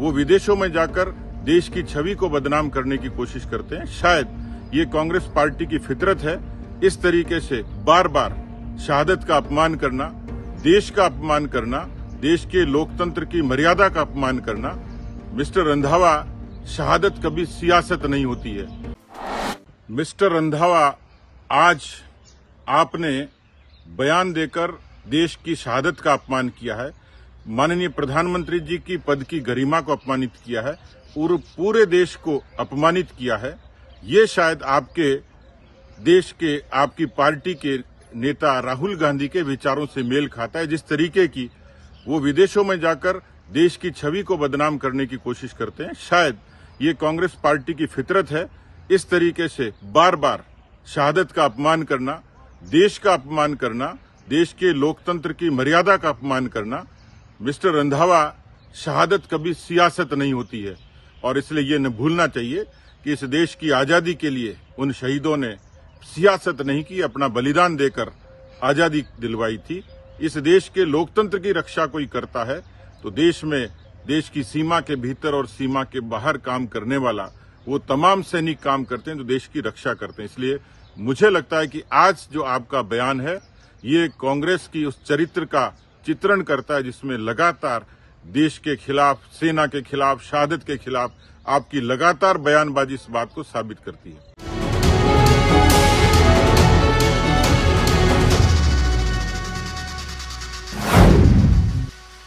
वो विदेशों में जाकर देश की छवि को बदनाम करने की कोशिश करते हैं शायद ये कांग्रेस पार्टी की फितरत है इस तरीके से बार बार शहादत का अपमान करना देश का अपमान करना देश के लोकतंत्र की मर्यादा का अपमान करना मिस्टर रंधावा शहादत कभी सियासत नहीं होती है मिस्टर रंधावा आज आपने बयान देकर देश की शहादत का अपमान किया है माननीय प्रधानमंत्री जी की पद की गरिमा को अपमानित किया है पूरे पूरे देश को अपमानित किया है ये शायद आपके देश के आपकी पार्टी के नेता राहुल गांधी के विचारों से मेल खाता है जिस तरीके की वो विदेशों में जाकर देश की छवि को बदनाम करने की कोशिश करते हैं शायद ये कांग्रेस पार्टी की फितरत है इस तरीके से बार बार शहादत का अपमान करना देश का अपमान करना देश के लोकतंत्र की मर्यादा का अपमान करना मिस्टर रंधावा शहादत कभी सियासत नहीं होती है और इसलिए ये न भूलना चाहिए कि इस देश की आज़ादी के लिए उन शहीदों ने सियासत नहीं की अपना बलिदान देकर आज़ादी दिलवाई थी इस देश के लोकतंत्र की रक्षा कोई करता है तो देश में देश की सीमा के भीतर और सीमा के बाहर काम करने वाला वो तमाम सैनिक काम करते हैं जो देश की रक्षा करते हैं इसलिए मुझे लगता है कि आज जो आपका बयान है ये कांग्रेस की उस चरित्र का चित्रण करता है जिसमें लगातार देश के खिलाफ सेना के खिलाफ शहादत के खिलाफ आपकी लगातार बयानबाजी इस बात को साबित करती है